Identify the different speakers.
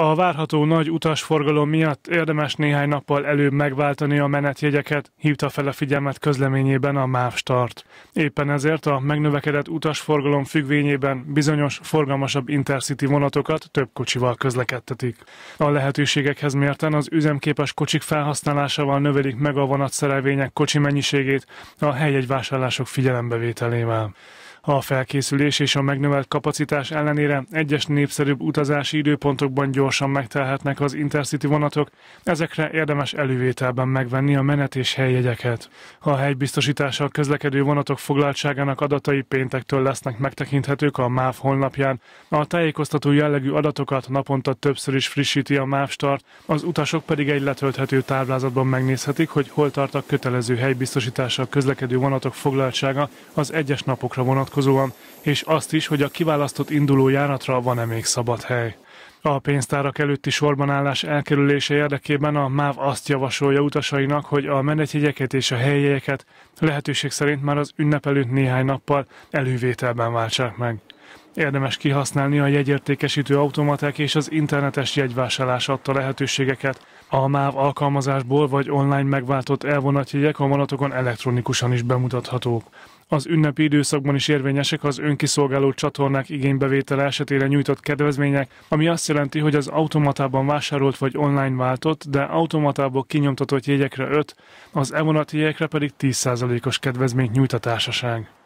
Speaker 1: A várható nagy utasforgalom miatt érdemes néhány nappal előbb megváltani a menetjegyeket, hívta fel a figyelmet közleményében a MÁV Start. Éppen ezért a megnövekedett utasforgalom függvényében bizonyos forgalmasabb intercity vonatokat több kocsival közlekedtetik. A lehetőségekhez mérten az üzemképes kocsik felhasználásával növelik meg a vonatszerelvények kocsi mennyiségét a helyegyvásárlások figyelembevételével. A felkészülés és a megnövelt kapacitás ellenére egyes népszerűbb utazási időpontokban gyorsan megtelhetnek az Intercity vonatok, ezekre érdemes elővételben megvenni a menet és helyjegyeket. A helybiztosítással a közlekedő vonatok foglaltságának adatai péntektől lesznek megtekinthetők a MÁV honlapján. A tájékoztató jellegű adatokat naponta többször is frissíti a MÁV start, az utasok pedig egy letölthető táblázatban megnézhetik, hogy hol tart a kötelező helybiztosítással a közlekedő vonatok foglaltsága az egyes napokra vonatkozóan vonatkozóan, és azt is, hogy a kiválasztott induló járatra van-e még szabad hely. A pénztárak előtti sorbanállás elkerülése érdekében a MÁV azt javasolja utasainak, hogy a menetjegyeket és a helyjegyeket lehetőség szerint már az ünnep előtt néhány nappal elővételben váltsák meg. Érdemes kihasználni a jegyértékesítő automaták és az internetes jegyvásárlás adta lehetőségeket. A MÁV alkalmazásból vagy online megváltott elvonatjegyek jegyek a vonatokon elektronikusan is bemutathatók. Az ünnepi időszakban is érvényesek az önkiszolgáló csatornák igénybevétele esetére nyújtott kedvezmények, ami azt jelenti, hogy az automatában vásárolt vagy online váltott, de automatából kinyomtatott jegyekre 5, az elvonatjegyekre jegyekre pedig 10%-os kedvezményt nyújt a társaság.